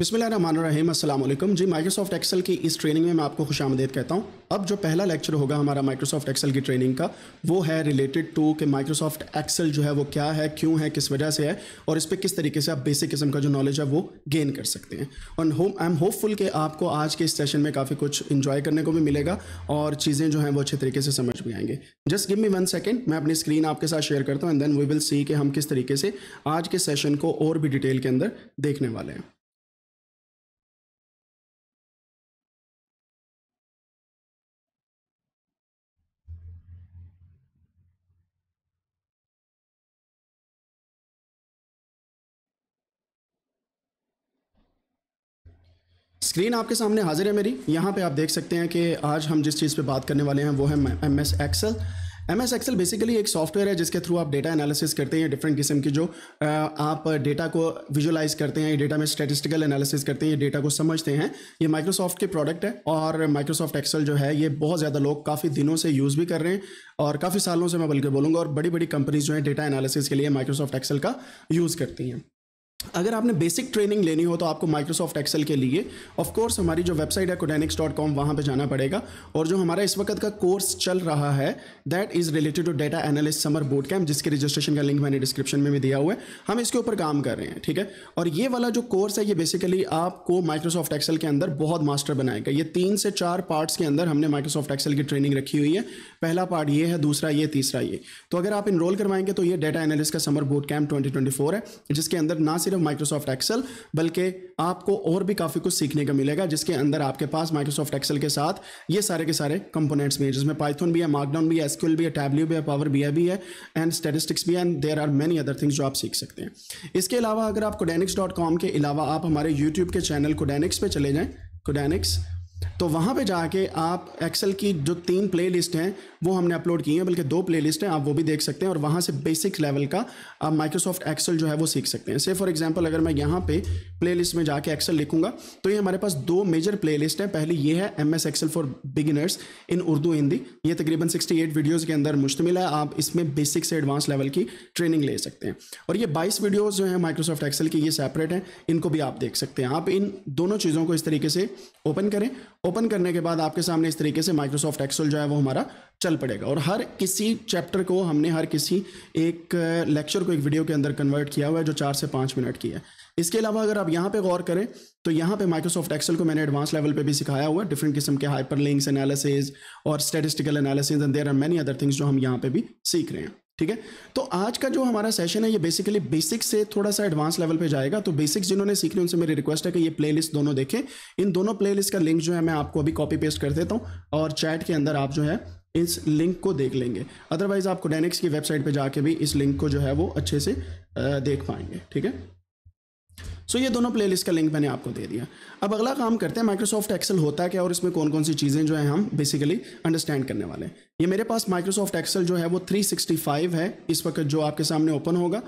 बिसमीम अल्लाम जी Microsoft Excel की इस ट्रेनिंग में मैं आपको खुश आमदेद कहता हूँ अब जो पहला लेक्चर होगा हमारा माइक्रोसॉफ्ट एक्सेल की ट्रेनिंग का वो है रिलेटेड टू कि माइक्रोसॉफ्ट एक्सेल जो है वो क्या है क्यों है किस वजह से है और इस पर किस तरीके से आप बेसिक किस्म का जो नॉलेज है वो गेन कर सकते हैं और होम आई एम होपफुल कि आपको आज के इस सेशन में काफ़ी कुछ इन्जॉय करने को भी मिलेगा और चीज़ें जो हैं वो अच्छे तरीके से समझ में आएंगे just give me one second मैं अपनी स्क्रीन आपके साथ शेयर करता हूँ and then we will see कि हम किस तरीके से आज के सेशन को और भी डिटेल के अंदर देखने वाले हैं स्क्रीन आपके सामने हाजिर है मेरी यहाँ पे आप देख सकते हैं कि आज हम जिस चीज़ पे बात करने वाले हैं वो है M S Excel M S Excel basically एक सॉफ्टवेयर है जिसके थ्रू आप डेटा एनालिसिस करते हैं डिफरेंट किस्म की जो आप डेटा को विजुलाइज करते हैं डेटा में स्टेटिस्टिकल एनालिसिस करते हैं डेटा को समझते हैं ये माइक्रोसॉफ्ट के प्रोडक्ट है और माइक्रोसॉफ्ट एक्सल जो है ये बहुत ज़्यादा लोग काफ़ी दिनों से यूज़ भी कर रहे हैं और काफ़ी सालों से मैं बल्कि बोलूँगा और बड़ी बड़ी कंपनीज जो है डेटा एनालिसिस के लिए माइक्रोसॉफ्ट एक्सल का यूज़ करती हैं अगर आपने बेसिक ट्रेनिंग लेनी हो तो आपको माइक्रोसॉफ्ट एक्सेल के लिए ऑफ कोर्स हमारी जो वेबसाइट है कोडेनिक्स डॉट कॉम वहाँ पर जाना पड़ेगा और जो हमारा इस वक्त का कोर्स चल रहा है that is related to data analyst summer boot camp जिसके रजिस्ट्रेशन का लिंक मैंने डिस्क्रिप्शन में भी दिया हुआ है हम इसके ऊपर काम कर रहे हैं ठीक है और ये वाला जो कोर्स है ये बेसिकली आपको माइक्रोसॉफ्ट एक्सेल के अंदर बहुत मास्टर बनाएगा ये तीन से चार पार्ट्स के अंदर हमने माइक्रोसॉफ्ट एक्सेल की ट्रेनिंग रखी हुई है पहला पार्ट ये है दूसरा ये तीसरा ये तो अगर आप इनरोल करवाएंगे तो ये डेटा एनालिस्ट का समर बोर्ड कैम्प ट्वेंटी है जिसके अंदर ना सिर्फ सिर्फ माइक्रोसॉफ्ट एक्सेल बल्कि आपको और भी काफ़ी कुछ सीखने का मिलेगा जिसके अंदर आपके पास माइक्रोसॉफ्ट एक्सेल के साथ ये सारे के सारे कंपोनेंट्स भी हैं जिसमें पाइथन भी है मार्कडाउन भी है एसक्यूल भी है टैबल्यू भी है पावर बी भी है एंड स्टेटिस्टिक्स भी है and there are many other things जो आप सीख सकते हैं इसके अलावा अगर आप कोडेनिक्स के अलावा आप हमारे यूट्यूब के चैनल कोडेनिक्स पर चले जाएँ कोडेनिक्स तो वहाँ पे जाके आप एक्सेल की जो तीन प्लेलिस्ट हैं वो हमने अपलोड की हैं बल्कि दो प्लेलिस्ट हैं आप वो भी देख सकते हैं और वहाँ से बेसिक लेवल का आप माइक्रोसॉफ्ट एक्सेल जो है वो सीख सकते हैं से फॉर एग्जांपल अगर मैं यहाँ पे प्लेलिस्ट में जाके एक्सेल लिखूंगा तो ये हमारे पास दो मेजर प्ले हैं पहली ये है M S for beginners in Urdu Hindi ये तकरीबन सिक्सटी एट वीडियोज़ के अंदर मुश्तमिल है आप इसमें बेसिक से एडवांस लेवल की ट्रेनिंग ले सकते हैं और ये बाईस वीडियोज़ जो हैं माइक्रोसॉफ्ट एक्सेल की ये सेपरेट हैं इनको भी आप देख सकते हैं आप इन दोनों चीज़ों को इस तरीके से ओपन करें ओपन करने के बाद आपके सामने इस तरीके से माइक्रोसॉफ्ट एक्सेल जो है वो हमारा चल पड़ेगा और हर किसी चैप्टर को हमने हर किसी एक लेक्चर को एक वीडियो के अंदर कन्वर्ट किया हुआ है जो चार से पाँच मिनट की है इसके अलावा अगर आप यहाँ पे गौर करें तो यहाँ पे माइक्रोसॉफ्ट एक्सेल को मैंने एडवांस लेवल पे भी सिखाया हुआ डिफरेंट किस्म के हाइपर लिंक्स एनालिसिस और statistical analysis and there are many other things जो हम यहाँ पे भी सीख रहे हैं ठीक है तो आज का जो हमारा सेशन है ये बेसिकली बेसिक्स से थोड़ा सा एडवांस लेवल पे जाएगा तो बेसिक्स जिन्होंने सीखने उनसे मेरी रिक्वेस्ट है कि ये प्लेलिस्ट दोनों देखें इन दोनों प्लेलिस्ट का लिंक जो है मैं आपको अभी कॉपी पेस्ट कर देता हूँ और चैट के अंदर आप जो है इस लिंक को देख लेंगे अदरवाइज आप कोडेनिक्स की वेबसाइट पर जाके भी इस लिंक को जो है वो अच्छे से देख पाएंगे ठीक है सो so, ये दोनों प्ले का लिंक मैंने आपको दे दिया अब अगला काम करते हैं माइक्रोसॉफ्ट एक्सेल होता है क्या और इसमें कौन कौन सी चीज़ें जो है हम बेसिकली अंडरस्टैंड करने वाले हैं ये मेरे पास माइक्रोसॉफ्ट एक्सेल जो है वो 365 है इस वक्त जो आपके सामने ओपन होगा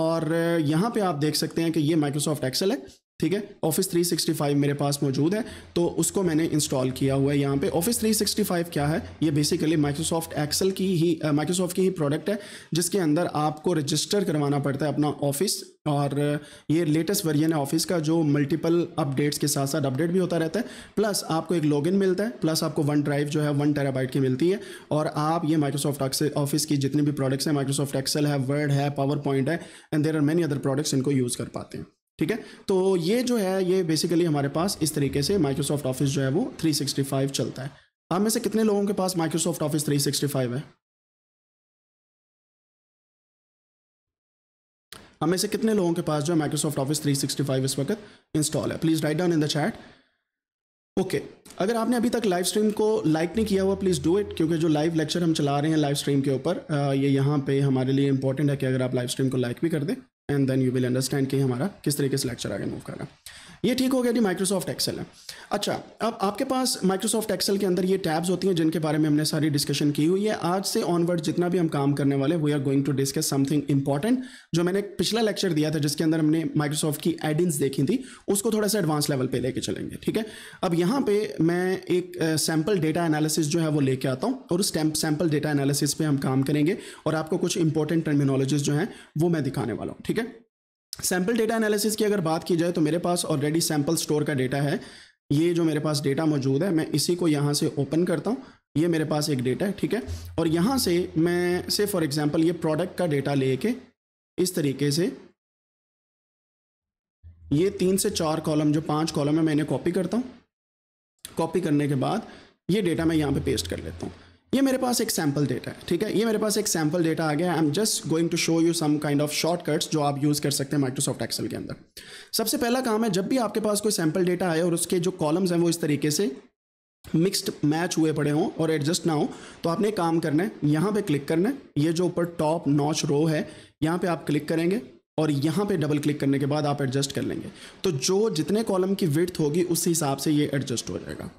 और यहाँ पे आप देख सकते हैं कि ये माइक्रोसॉफ्ट एक्सेल है ठीक है ऑफिस 365 मेरे पास मौजूद है तो उसको मैंने इंस्टॉल किया हुआ है यहाँ पे ऑफिस 365 क्या है ये बेसिकली माइक्रोसॉफ्ट एक्सेल की ही माइक्रोसॉफ्ट की ही प्रोडक्ट है जिसके अंदर आपको रजिस्टर करवाना पड़ता है अपना ऑफिस और ये लेटेस्ट वर्जन है ऑफिस का जो मल्टीपल अपडेट्स के साथ साथ अपडेट भी होता रहता है प्लस आपको एक लॉगिन मिलता है प्लस आपको वन ड्राइव जो है वन टेराबाइट की मिलती है और आप ये माइक्रोसॉफ्ट ऑफिस की जितने भी प्रोडक्ट्स हैं माइक्रोसॉफ्ट एक्सेल है वर्ड है पावर पॉइंट है and there are many other products इनको यूज़ कर पाते हैं ठीक है तो ये जो है ये बेसिकली हमारे पास इस तरीके से माइक्रोसॉफ्ट ऑफिस जो है वो 365 चलता है आप में से कितने लोगों के पास माइक्रोसॉफ्ट ऑफिस 365 है हम में से कितने लोगों के पास जो है माइक्रोसॉफ्ट ऑफिस 365 इस वक्त इंस्टॉल है please write down in the chat okay okay. अगर आपने अभी तक लाइव स्ट्रीम को लाइक नहीं किया हुआ प्लीज़ डू इट क्योंकि जो लाइव लेक्चर हम चला रहे हैं लाइव स्ट्रीम के ऊपर ये यहाँ पे हमारे लिए इंपॉर्टेंट है कि अगर आप लाइव स्ट्रीम को लाइक भी कर दें and then you will understand कि हमारा किस तरीके से लेक्चर आगे मूव करेगा ये ठीक हो गया जी माइक्रोसॉफ्ट एक्सेल है अच्छा अब आपके पास माइक्रोसॉफ्ट एक्सेल के अंदर ये टैब्स होती हैं जिनके बारे में हमने सारी डिस्कशन की हुई है आज से ऑनवर्ड जितना भी हम काम करने वाले we are going to discuss something important जो मैंने पिछला लेक्चर दिया था जिसके अंदर हमने माइक्रोसॉफ्ट की एडिंग्स देखी थी उसको थोड़ा सा एडवांस लेवल पर लेके चलेंगे ठीक है अब यहाँ पे मैं एक सैम्पल डेटा एनालिसिस जो है वो लेके आता हूँ और उस सैम्पल डेटा एनालिसिस पर हम काम करेंगे और आपको कुछ इंपॉर्टेंट टर्मिनोलॉजीज जो हैं वो मैं दिखाने वाला हूँ ठीक सैम्पल डेटा एनालिसिस की अगर बात की जाए तो मेरे पास ऑलरेडी सैम्पल स्टोर का डेटा है ये जो मेरे पास डेटा मौजूद है मैं इसी को यहाँ से ओपन करता हूँ ये मेरे पास एक डेटा है ठीक है और यहाँ से मैं से फॉर एग्जांपल ये प्रोडक्ट का डेटा लेके इस तरीके से ये तीन से चार कॉलम जो पांच कॉलम है मैं इन्हें कॉपी करता हूँ कॉपी करने के बाद ये डेटा मैं यहाँ पे पेस्ट कर लेता हूँ ये मेरे पास एक सैम्पल डेटा है ठीक है ये मेरे पास एक सैम्पल डेटा आ गया I am just going to show you some kind of shortcuts जो आप यूज़ कर सकते हैं माइक्रोसॉफ्ट एक्सेल के अंदर सबसे पहला काम है जब भी आपके पास कोई सैम्पल डेटा आए और उसके जो कॉलम्स हैं वो इस तरीके से मिक्सड मैच हुए पड़े हों और एडजस्ट ना हो तो आपने काम करना है यहाँ पे क्लिक करना है ये जो ऊपर टॉप नॉच रो है यहाँ पर आप क्लिक करेंगे और यहाँ पे डबल क्लिक करने के बाद आप एडजस्ट कर लेंगे तो जो जितने कॉलम की विड्थ होगी उस हिसाब से ये एडजस्ट हो जाएगा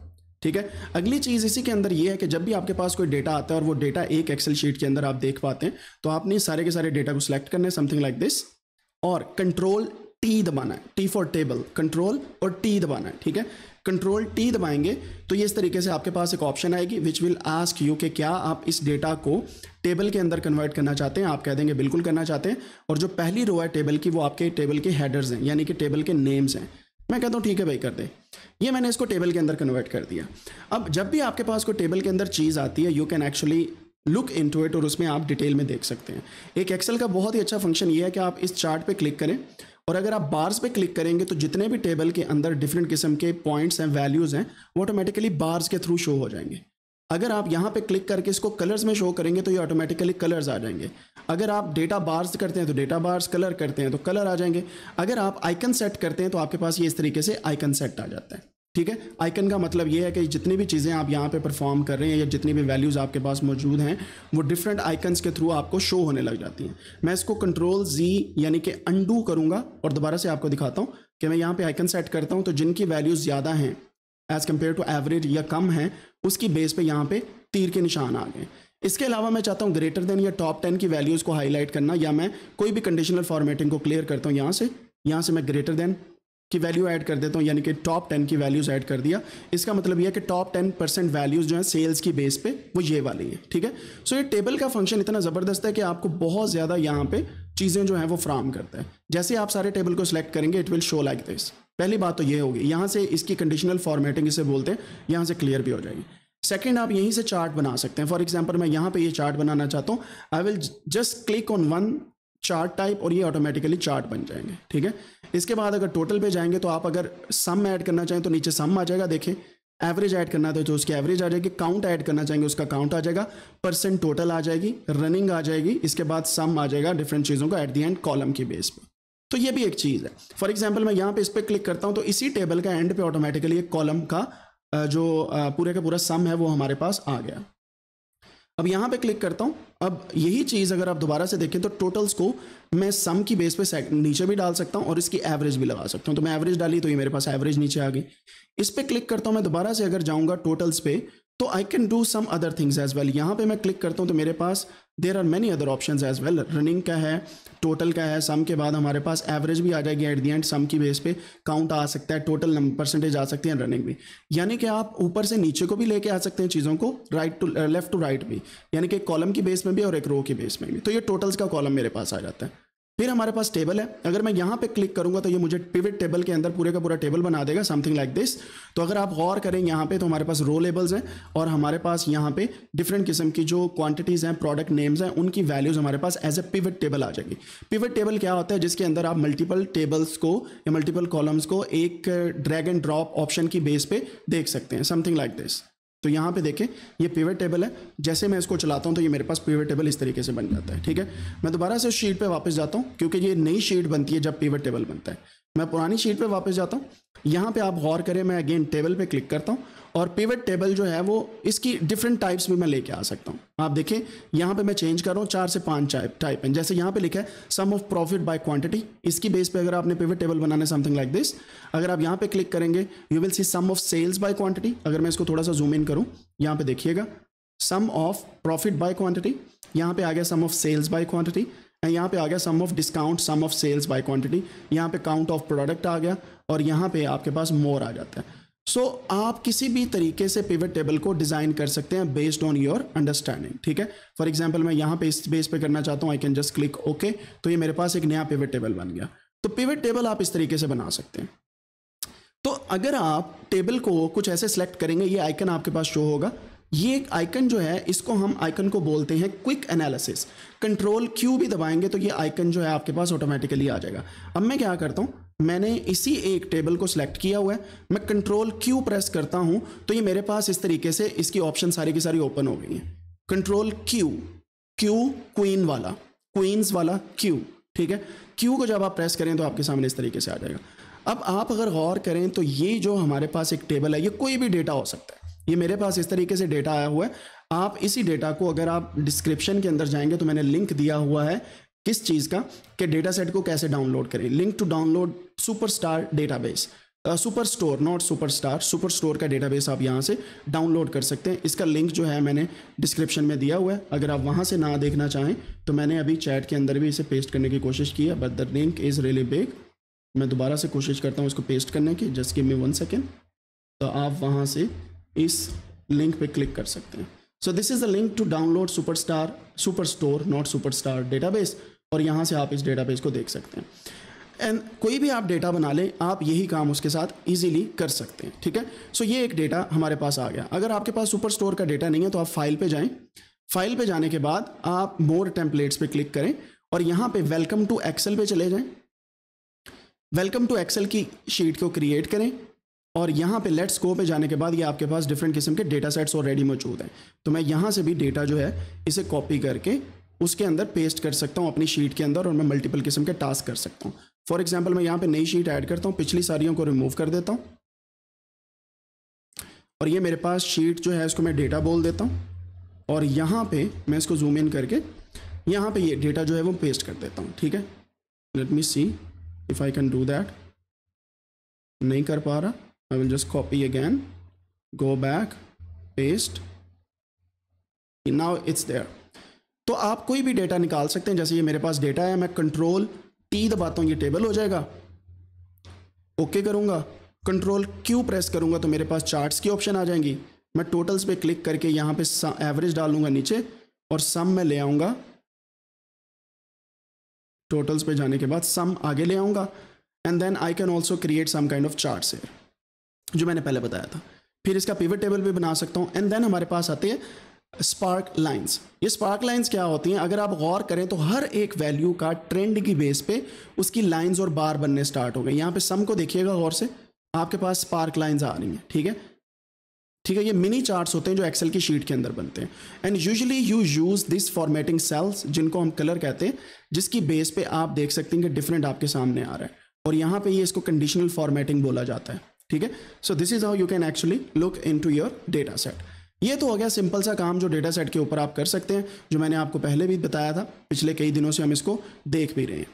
ठीक है अगली चीज़ इसी के अंदर ये है कि जब भी आपके पास कोई डेटा आता है और वो डेटा एक एक्सेल शीट के अंदर आप देख पाते हैं तो आपने सारे के सारे डेटा को सिलेक्ट करने समथिंग लाइक दिस और कंट्रोल टी दबाना है टी फॉर टेबल कंट्रोल और टी दबाना है ठीक है कंट्रोल टी दबाएंगे तो ये इस तरीके से आपके पास एक ऑप्शन आएगी विच विल आस्क यू कि क्या आप इस डेटा को टेबल के अंदर कन्वर्ट करना चाहते हैं आप कह देंगे बिल्कुल करना चाहते हैं और जो पहली रो है टेबल की वो आपके टेबल के हेडर्स हैं यानी कि टेबल के नेम्स हैं मैं कहता हूँ ठीक है भाई कर दे ये मैंने इसको टेबल के अंदर कन्वर्ट कर दिया अब जब भी आपके पास कोई टेबल के अंदर चीज़ आती है you can actually look into it और उसमें आप डिटेल में देख सकते हैं एक एक्सेल का बहुत ही अच्छा फंक्शन ये है कि आप इस चार्ट पे क्लिक करें और अगर आप बार्स पे क्लिक करेंगे तो जितने भी टेबल के अंदर डिफरेंट किस्म के पॉइंट्स हैं वैल्यूज़ हैं वो ऑटोमेटिकली बार्स के थ्रू शो हो जाएंगे अगर आप यहाँ पे क्लिक करके इसको कलर्स में शो करेंगे तो ये ऑटोमेटिकली कलर्स आ जाएंगे अगर आप डेटा बार्स करते हैं तो डेटा बार्स कलर करते हैं तो कलर आ जाएंगे अगर आप आइकन सेट करते हैं तो आपके पास ये इस तरीके से आइकन सेट आ जाता है ठीक है आइकन का मतलब ये है कि जितनी भी चीज़ें आप यहाँ पे परफॉर्म कर रहे हैं या जितनी भी वैल्यूज़ आपके पास मौजूद हैं वो डिफरेंट आइकन्स के थ्रू आपको शो होने लग जाती हैं मैं इसको कंट्रोल जी यानी कि अंडू करूँगा और दोबारा से आपको दिखाता हूँ कि मैं यहाँ पे आइकन सेट करता हूँ तो जिनकी वैल्यूज़ ज़्यादा हैं एज़ कम्पेयर टू एवरेज या कम है उसकी बेस पे यहाँ पे तीर के निशान आ गए इसके अलावा मैं चाहता हूँ ग्रेटर देन या टॉप टेन की वैल्यूज़ को हाईलाइट करना या मैं कोई भी कंडीशनल फॉर्मेटिंग को क्लियर करता हूँ यहाँ से यहाँ से मैं ग्रेटर देन की वैल्यू ऐड कर देता हूँ यानी कि टॉप टेन की वैल्यूज़ ऐड कर दिया इसका मतलब यह कि टॉप टेन परसेंट वैल्यूज़ जो है सेल्स की बेस पे वो ये वाली है ठीक है सो so, ये टेबल का फंक्शन इतना ज़बरदस्त है कि आपको बहुत ज़्यादा यहाँ पे चीज़ें जो हैं वो फ्राम करता है जैसे आप सारे टेबल को सिलेक्ट करेंगे it will show like this पहली बात तो ये होगी यहाँ से इसकी कंडीशनल फॉर्मेटिंग इसे बोलते हैं यहाँ से क्लियर भी हो जाएगी सेकेंड आप यहीं से चार्ट बना सकते हैं फॉर एग्जाम्पल मैं यहाँ पर ये यह चार्ट बनाना चाहता हूँ I will just click on one chart type और ये ऑटोमेटिकली चार्ट बन जाएंगे ठीक है इसके बाद अगर टोटल पे जाएंगे तो आप अगर सम ऐड करना चाहें तो नीचे सम आ जाएगा देखें एवरेज ऐड करना था तो उसकी एवरेज आ जाएगी काउंट ऐड करना चाहेंगे उसका काउंट आ जाएगा परसेंट टोटल आ जाएगी रनिंग आ जाएगी इसके बाद सम आ जाएगा डिफरेंट चीज़ों का एट दी एंड कॉलम की बेस पर तो ये भी एक चीज़ है फॉर एग्जाम्पल मैं यहां पे इस पर क्लिक करता हूँ तो इसी टेबल का एंड पे ऑटोमेटिकली एक कॉलम का जो पूरे का पूरा सम है वो हमारे पास आ गया अब यहां पे क्लिक करता हूँ अब यही चीज़ अगर आप दोबारा से देखें तो टोटल्स को मैं सम की बेस पे नीचे भी डाल सकता हूँ और इसकी एवरेज भी लगा सकता हूं तो मैं एवरेज डाली तो ये मेरे पास एवरेज नीचे आ गई इस पर क्लिक करता हूं मैं दोबारा से अगर जाऊंगा टोटल्स पे तो I can do some other things as well यहाँ पे मैं क्लिक करता हूँ तो मेरे पास there are many other option as well running का है टोटल का है सम के बाद हमारे पास एवरेज भी आ जाएगी एट दी एंड सम की बेस पे काउंट आ सकता है टोटल परसेंटेज आ सकती है रनिंग भी यानी कि आप ऊपर से नीचे को भी लेके आ सकते हैं चीज़ों को right to left to right भी यानी कि कॉलम की बेस में भी और एक रो की बेस में भी तो ये टोटल्स का कॉलम मेरे पास आ जाता है फिर हमारे पास टेबल है अगर मैं यहाँ पे क्लिक करूँगा तो ये मुझे पिविट टेबल के अंदर पूरे का पूरा टेबल बना देगा समथिंग लाइक दिस तो अगर आप गौर करें यहाँ पे तो हमारे पास रो लेबल्स हैं और हमारे पास यहाँ पे डिफरेंट किस्म की जो क्वांटिटीज़ हैं प्रोडक्ट नेम्स हैं उनकी वैल्यूज़ हमारे पास एज ए पिविट टेबल आ जाएगी पिविट टेबल क्या होता है जिसके अंदर आप मल्टीपल टेबल्स को या मल्टीपल कॉलम्स को एक ड्रैग एंड ड्रॉप ऑप्शन की बेस पे देख सकते हैं समथिंग लाइक दिस तो यहाँ पे देखें ये पिवट टेबल है जैसे मैं इसको चलाता हूँ तो ये मेरे पास पिवट टेबल इस तरीके से बन जाता है ठीक है मैं दोबारा से शीट पे वापस जाता हूँ क्योंकि ये नई शीट बनती है जब पिवट टेबल बनता है मैं पुरानी शीट पे वापस जाता हूँ यहाँ पे आप गौर करें मैं अगेन टेबल पे क्लिक करता हूँ और पिवट टेबल जो है वो इसकी डिफरेंट टाइप्स में मैं लेके आ सकता हूँ आप देखें यहाँ पे मैं चेंज कर रहा हूँ चार से पांच टाइप हैं जैसे यहाँ पे लिखा है sum of profit by quantity इसकी बेस पे अगर आपने पिवट टेबल बनाना है समथिंग लाइक दिस अगर आप यहाँ पे क्लिक करेंगे you will see sum of sales by quantity अगर मैं इसको थोड़ा सा जूम इन करूँ यहाँ पे देखिएगा sum of profit by quantity यहाँ पे आ गया sum of sales by quantity and यहाँ पे आ गया sum of discount sum of sales by quantity यहाँ पे काउंट ऑफ प्रोडक्ट आ गया और यहाँ पे आपके पास मोर आ जाता है सो so, आप किसी भी तरीके से पिवट टेबल को डिज़ाइन कर सकते हैं बेस्ड ऑन योर अंडरस्टैंडिंग ठीक है फॉर एग्जाम्पल मैं यहाँ पे इस बेस पे करना चाहता हूँ I can just click okay तो ये मेरे पास एक नया पिवट टेबल बन गया तो पिवट टेबल आप इस तरीके से बना सकते हैं तो अगर आप टेबल को कुछ ऐसे सेलेक्ट करेंगे ये आइकन आपके पास शो होगा ये एक आइकन जो है इसको हम आइकन को बोलते हैं क्विक एनालिसिस कंट्रोल क्यू भी दबाएंगे तो ये आइकन जो है आपके पास ऑटोमेटिकली आ जाएगा अब मैं क्या करता हूँ मैंने इसी एक टेबल को सिलेक्ट किया हुआ है मैं कंट्रोल क्यू प्रेस करता हूं तो ये मेरे पास इस तरीके से इसकी ऑप्शन सारी की सारी ओपन हो गई है कंट्रोल क्यू क्यू क्वीन वाला क्वींस वाला क्यू ठीक है क्यू को जब आप प्रेस करें तो आपके सामने इस तरीके से आ जाएगा अब आप अगर गौर करें तो ये जो हमारे पास एक टेबल है ये कोई भी डेटा हो सकता है ये मेरे पास इस तरीके से डेटा आया हुआ है आप इसी डेटा को अगर आप डिस्क्रिप्शन के अंदर जाएंगे तो मैंने लिंक दिया हुआ है किस चीज़ का कि डेटा सेट को कैसे डाउनलोड करें link to download super star database super store not super star super store का डेटाबेस आप यहाँ से डाउनलोड कर सकते हैं इसका लिंक जो है मैंने डिस्क्रिप्शन में दिया हुआ है अगर आप वहाँ से ना देखना चाहें तो मैंने अभी चैट के अंदर भी इसे पेस्ट करने की कोशिश की है but the link is really big मैं दोबारा से कोशिश करता हूँ इसको पेस्ट करने की just give me one second तो आप वहाँ से इस लिंक पे क्लिक कर सकते हैं so this is the link to download super star super store not super star database और यहाँ से आप इस डेटाबेस को देख सकते हैं एंड कोई भी आप डेटा बना लें आप यही काम उसके साथ इजीली कर सकते हैं ठीक है सो so, ये एक डेटा हमारे पास आ गया अगर आपके पास सुपर स्टोर का डेटा नहीं है तो आप फाइल पे जाएं फाइल पे जाने के बाद आप मोर टेम्पलेट्स पे क्लिक करें और यहाँ पे वेलकम टू एक्सेल पे चले जाएं वेलकम टू एक्सेल की शीट को क्रिएट करें और यहाँ पे लेट्स गो पे जाने के बाद ये आपके पास डिफरेंट किस्म के डेटा सेट्स ऑलरेडी मौजूद हैं तो मैं यहाँ से भी डेटा जो है इसे कॉपी करके उसके अंदर पेस्ट कर सकता हूँ अपनी शीट के अंदर और मैं मल्टीपल किस्म के टास्क कर सकता हूँ फॉर एग्जाम्पल मैं यहाँ पर नई शीट ऐड करता हूँ पिछली सारियों को रिमूव कर देता हूँ और ये मेरे पास शीट जो है इसको मैं डेटा बोल देता हूँ और यहाँ पे मैं इसको जूम इन करके यहाँ पे ये डेटा जो है वो पेस्ट कर देता हूँ ठीक है let me see if I can do that नहीं कर पा रहा I will just copy again go back paste now it's there तो आप कोई भी डेटा निकाल सकते हैं जैसे ये मेरे पास डेटा है मैं कंट्रोल टी दबाता हूँ ये टेबल हो जाएगा ओके करूँगा कंट्रोल क्यू प्रेस करूँगा तो मेरे पास चार्ट्स की ऑप्शन आ जाएंगी मैं टोटल्स पे क्लिक करके यहाँ पे एवरेज डालूंगा नीचे और सम में ले आऊँगा टोटल्स पे जाने के बाद सम आगे ले आऊँगा and then I can also create some kind of charts जो मैंने पहले बताया था फिर इसका पिवट टेबल भी बना सकता हूँ एंड देन हमारे पास आती है स्पार्क लाइंस ये स्पार्क लाइंस क्या होती हैं अगर आप गौर करें तो हर एक वैल्यू का ट्रेंड की बेस पे उसकी लाइंस और बार बनने स्टार्ट हो गए यहाँ पे सम को देखिएगा गौर से आपके पास स्पार्क लाइंस आ रही हैं ठीक है ठीक है ये मिनी चार्ट्स होते हैं जो एक्सेल की शीट के अंदर बनते हैं and usually you use this formatting cells जिनको हम कलर कहते हैं जिसकी बेस पर आप देख सकते हैं कि डिफरेंट आपके सामने आ रहा है और यहाँ पर ये इसको कंडीशनल फॉर्मेटिंग बोला जाता है ठीक है so this is how you can actually look into your data set ये तो हो गया सिंपल सा काम जो डेटा सेट के ऊपर आप कर सकते हैं जो मैंने आपको पहले भी बताया था पिछले कई दिनों से हम इसको देख भी रहे हैं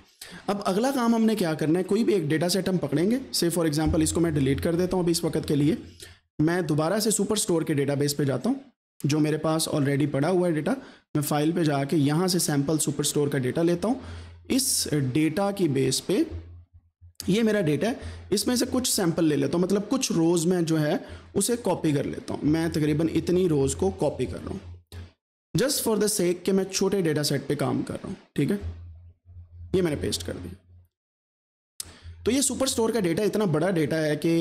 अब अगला काम हमने क्या करना है कोई भी एक डेटा सेट हम पकड़ेंगे से फॉर एग्जाम्पल इसको मैं डिलीट कर देता हूँ अभी इस वक्त के लिए मैं दोबारा से सुपर स्टोर के डेटा बेस जाता हूँ जो मेरे पास ऑलरेडी पड़ा हुआ है डेटा मैं फाइल पे जाके यहाँ से सैम्पल सुपर स्टोर का डेटा लेता हूँ इस डेटा की बेस पे ये मेरा डेटा है इसमें से कुछ सैंपल ले लेता हूँ मतलब कुछ रोज़ में जो है उसे कॉपी कर लेता हूँ मैं तकरीबन इतनी रोज़ को कॉपी कर रहा हूँ जस्ट फॉर द सेक के मैं छोटे डेटा सेट पे काम कर रहा हूँ ठीक है ये मैंने पेस्ट कर दिया तो ये सुपर स्टोर का डेटा इतना बड़ा डेटा है कि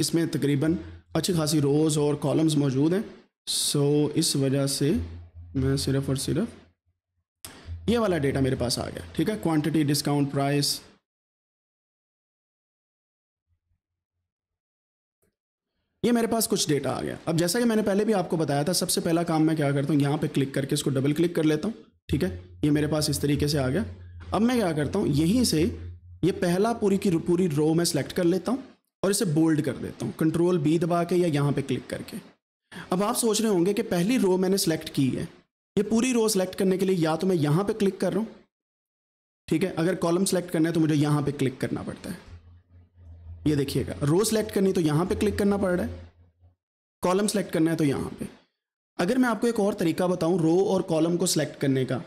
इसमें तकरीबन अच्छी खासी रोज़ और कॉलम्स मौजूद हैं सो so, इस वजह से मैं सिर्फ़ और सिर्फ ये वाला डेटा मेरे पास आ गया ठीक है क्वांटिटी डिस्काउंट प्राइस ये मेरे पास कुछ डेटा आ गया अब जैसा कि मैंने पहले भी आपको बताया था सबसे पहला काम मैं क्या करता हूँ यहाँ पे क्लिक करके इसको डबल क्लिक कर लेता हूँ ठीक है ये मेरे पास इस तरीके से आ गया अब मैं क्या करता हूँ यहीं से ये पहला पूरी की पूरी रो मैं सेलेक्ट कर लेता हूँ और इसे बोल्ड कर देता हूँ कंट्रोल बी दबा के या यहाँ पर क्लिक करके अब आप सोच रहे होंगे कि पहली रो मैंने सेलेक्ट की है ये पूरी रो सेलेक्ट करने के लिए या तो मैं यहाँ पर क्लिक कर रहा हूँ ठीक है अगर कॉलम सेलेक्ट करना है तो मुझे यहाँ पर क्लिक करना पड़ता है ये देखिएगा रो सेलेक्ट करनी तो यहां पे क्लिक करना पड़ रहा है कॉलम सेलेक्ट करना है तो यहां पे अगर मैं आपको एक और तरीका बताऊँ रो और कॉलम को सिलेक्ट करने का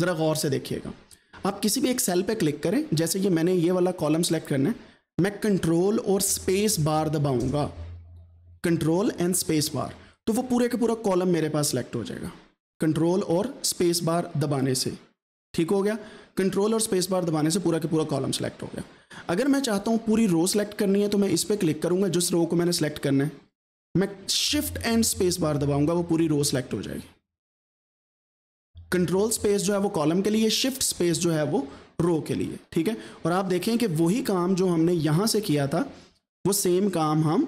ज़रा गौर से देखिएगा आप किसी भी एक सेल पे क्लिक करें जैसे ये मैंने ये वाला कॉलम सेलेक्ट करना है मैं कंट्रोल और स्पेस बार दबाऊंगा कंट्रोल एंड स्पेस बार तो वो पूरे का पूरा कॉलम मेरे पास सेलेक्ट हो जाएगा कंट्रोल और स्पेस बार दबाने से ठीक हो गया कंट्रोल और स्पेस बार दबाने से पूरा के पूरा कॉलम सेलेक्ट हो गया अगर मैं चाहता हूँ पूरी रो सेलेक्ट करनी है तो मैं इस पर क्लिक करूँगा जिस रो को मैंने सेलेक्ट करना है मैं शिफ्ट एंड स्पेस बार दबाऊंगा वो पूरी रो सेलेक्ट हो जाएगी कंट्रोल स्पेस जो है वो कॉलम के लिए शिफ्ट स्पेस जो है वो रो के लिए ठीक है और आप देखें कि वही काम जो हमने यहां से किया था वो सेम काम हम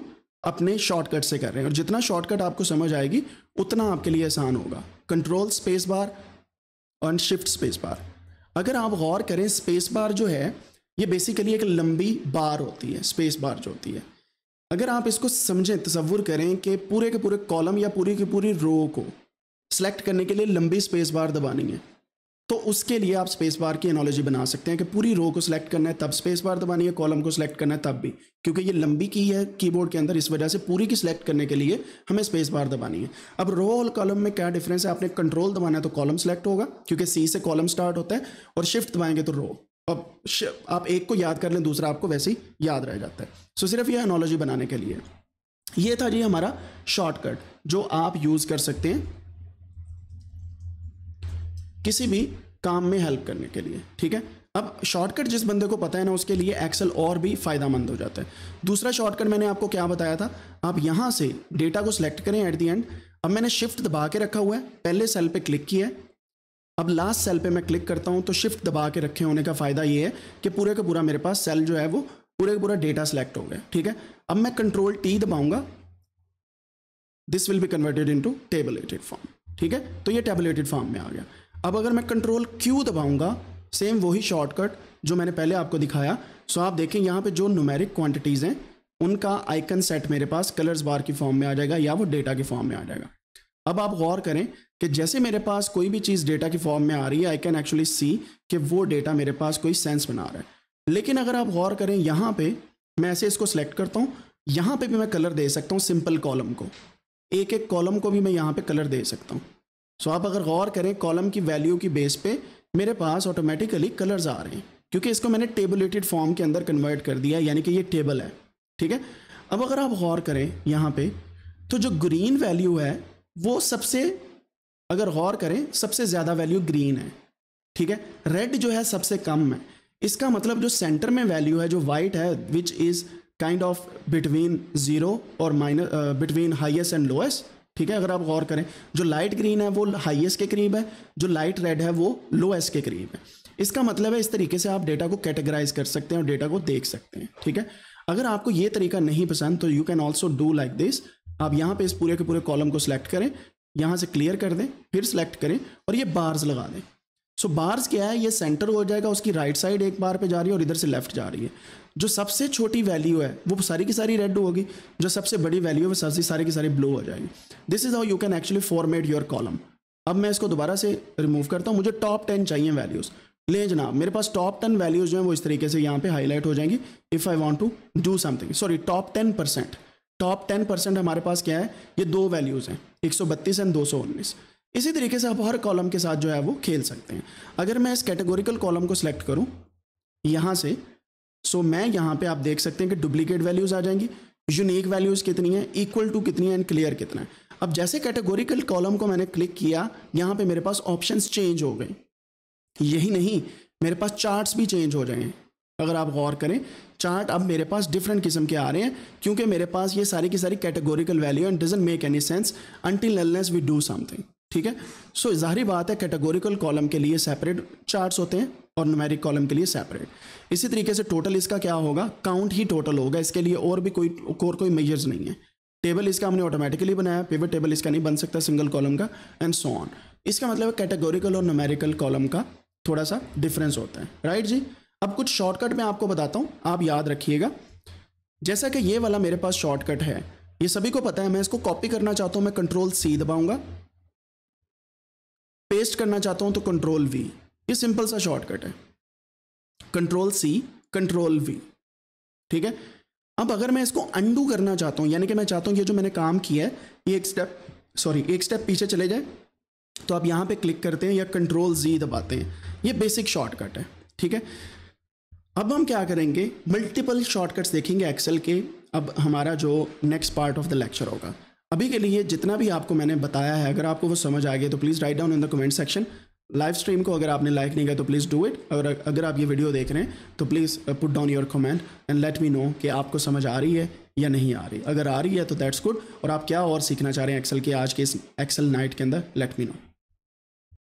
अपने शॉर्टकट से कर रहे हैं और जितना शॉर्टकट आपको समझ आएगी उतना आपके लिए आसान होगा control space bar on shift space bar अगर आप गौर करें स्पेस बार जो है ये बेसिकली एक लंबी बार होती है स्पेस बार जो होती है अगर आप इसको समझें तस्वुर करें कि पूरे के पूरे कॉलम या पूरी की पूरी रो को सेलेक्ट करने के लिए लंबी स्पेस बार दबानी है तो उसके लिए आप स्पेस बार की एनोलॉजी बना सकते हैं कि पूरी रो को सिलेक्ट करना है तब स्पेस बार दबानी है कॉलम को सिलेक्ट करना है तब भी क्योंकि ये लंबी की है कीबोर्ड के अंदर इस वजह से पूरी की सिलेक्ट करने के लिए हमें स्पेस बार दबानी है अब रो और कॉलम में क्या डिफरेंस है आपने कंट्रोल दबाना है तो कॉलम सेलेक्ट होगा क्योंकि सी से कॉलम स्टार्ट होता है और शिफ्ट दबाएंगे तो रो अब आप एक को याद कर लें दूसरा आपको वैसे ही याद रह जाता है सो सिर्फ ये एनोलॉजी बनाने के लिए ये था जी हमारा शॉर्टकट जो आप यूज़ कर सकते हैं किसी भी काम में हेल्प करने के लिए ठीक है अब शॉर्टकट जिस बंदे को पता है ना उसके लिए एक्सेल और भी फ़ायदामंद हो जाता है दूसरा शॉर्टकट मैंने आपको क्या बताया था आप यहां से डेटा को सिलेक्ट करें एट दी एंड अब मैंने शिफ्ट दबा के रखा हुआ है पहले सेल पे क्लिक किया है अब लास्ट सेल पे मैं क्लिक करता हूँ तो शिफ्ट दबा के रखे होने का फ़ायदा ये है कि पूरे का पूरा मेरे पास सेल जो है वो पूरे का पूरा डेटा सेलेक्ट हो गया ठीक है अब मैं कंट्रोल टी दबाऊंगा this will be converted into tabulated form ठीक है तो ये टेबलेटेड फॉर्म में आ गया अब अगर मैं कंट्रोल क्यू दबाऊंगा सेम वही शॉर्टकट जो मैंने पहले आपको दिखाया सो आप देखें यहाँ पे जो नुमेरिक क्वांटिटीज़ हैं उनका आइकन सेट मेरे पास कलर्स बार की फॉर्म में आ जाएगा या वो डेटा के फॉर्म में आ जाएगा अब आप गौर करें कि जैसे मेरे पास कोई भी चीज़ डेटा की फॉर्म में आ रही है आई कैन एक्चुअली सी कि वो डेटा मेरे पास कोई सेंस बना रहा है लेकिन अगर आप गौर करें यहाँ पे मैं ऐसे इसको सिलेक्ट करता हूँ यहाँ पे भी मैं कलर दे सकता हूँ सिंपल कॉलम को एक एक कॉलम को भी मैं यहाँ पे कलर दे सकता हूँ सो आप अगर गौर करें कॉलम की वैल्यू की बेस पे मेरे पास ऑटोमेटिकली कलर्स आ रहे हैं क्योंकि इसको मैंने टेबलेटेड फॉर्म के अंदर कन्वर्ट कर दिया यानी कि ये टेबल है ठीक है अब अगर आप गौर करें यहाँ पे तो जो ग्रीन वैल्यू है वो सबसे अगर गौर करें सबसे ज़्यादा वैल्यू ग्रीन है ठीक है रेड जो है सबसे कम है इसका मतलब जो सेंटर में वैल्यू है जो वाइट है which is kind of between zero और minus between highest and lowest ठीक है अगर आप गौर करें जो लाइट ग्रीन है वो हाईएस्ट के करीब है जो लाइट रेड है वो लोएस्ट के करीब है इसका मतलब है इस तरीके से आप डेटा को कैटेगराइज कर सकते हैं और डेटा को देख सकते हैं ठीक है अगर आपको ये तरीका नहीं पसंद तो you can also do like this आप यहाँ पे इस पूरे के पूरे कॉलम को सिलेक्ट करें यहाँ से क्लियर कर दें फिर सेलेक्ट करें और ये बार्स लगा दें सो बार्स क्या है ये सेंटर हो जाएगा उसकी राइट साइड एक बार पे जा रही है और इधर से लेफ्ट जा रही है जो सबसे छोटी वैल्यू है वो सारी की सारी रेड होगी जो सबसे बड़ी वैल्यू है वो सबसे सारी की सारी ब्लू हो जाएगी this is how you can actually format your column अब मैं इसको दोबारा से रिमूव करता हूँ मुझे टॉप टेन चाहिए वैल्यूज़ ले जनाब मेरे पास टॉप टेन वैल्यूज़ जो है वो इस तरीके से यहाँ पे हाईलाइट हो जाएंगी if I want to do something sorry top ten percent top ten percent हमारे पास क्या है ये दो वैल्यूज़ हैं एक सौ बत्तीस एंड दो सौ उन्नीस इसी तरीके से आप हर कॉलम के साथ जो है वो खेल सकते हैं अगर मैं इस कैटेगोरिकल कॉलम को सिलेक्ट करूँ यहाँ से सो मैं यहाँ पे आप देख सकते हैं कि डुप्लीकेट वैल्यूज़ आ जाएंगी यूनिक वैल्यूज़ कितनी है इक्वल टू कितनी है एंड क्लियर कितना है अब जैसे कैटेगोरिकल कॉलम को मैंने क्लिक किया यहाँ पे मेरे पास ऑप्शंस चेंज हो गए यही नहीं मेरे पास चार्ट्स भी चेंज हो जाएंगे अगर आप गौर करें चार्ट अब मेरे पास डिफरेंट किस्म के आ रहे हैं क्योंकि मेरे पास ये सारी की सारी categorical value and doesn't make any sense until we do something ठीक है सो so, जाहरी बात है कैटेगोरिकल कॉलम के लिए सेपरेट चार्ट्स होते हैं और नुमेरिक कॉलम के लिए सेपरेट इसी तरीके से टोटल इसका क्या होगा काउंट ही टोटल होगा इसके लिए और भी कोई और कोई मेजर्स नहीं है टेबल इसका हमने ऑटोमेटिकली बनाया पेवर टेबल इसका नहीं बन सकता सिंगल कॉलम का एंड सो ऑन इसका मतलब कैटेगोरिकल और नुमेरिकल कॉलम का थोड़ा सा डिफरेंस होता है राइट जी अब कुछ शॉर्टकट मैं आपको बताता हूँ आप याद रखिएगा जैसा कि ये वाला मेरे पास शॉर्टकट है ये सभी को पता है मैं इसको कॉपी करना चाहता हूँ मैं कंट्रोल सी दबाऊंगा पेस्ट करना चाहता हूँ तो कंट्रोल वी ये सिंपल सा शॉर्टकट है कंट्रोल सी कंट्रोल वी ठीक है अब अगर मैं इसको अंडू करना चाहता हूँ यानी कि मैं चाहता हूँ ये जो मैंने काम किया है ये एक स्टेप सॉरी एक स्टेप पीछे चले जाए तो आप यहाँ पे क्लिक करते हैं या कंट्रोल जी दबाते हैं ये बेसिक शॉर्टकट है ठीक है अब हम क्या करेंगे मल्टीपल शॉर्टकट्स देखेंगे एक्सेल के अब हमारा जो next part of the lecture होगा अभी के लिए जितना भी आपको मैंने बताया है अगर आपको वो समझ आ गया तो please write down in the comment section live stream को अगर आपने लाइक नहीं किया तो प्लीज़ डू इट और अगर आप ये वीडियो देख रहे हैं तो please put down your comment and let me know कि आपको समझ आ रही है या नहीं आ रही अगर आ रही है तो दैट्स गुड और आप क्या और सीखना चाह रहे हैं एक्सेल के आज के इस एक्सेल नाइट के अंदर लेट मी नो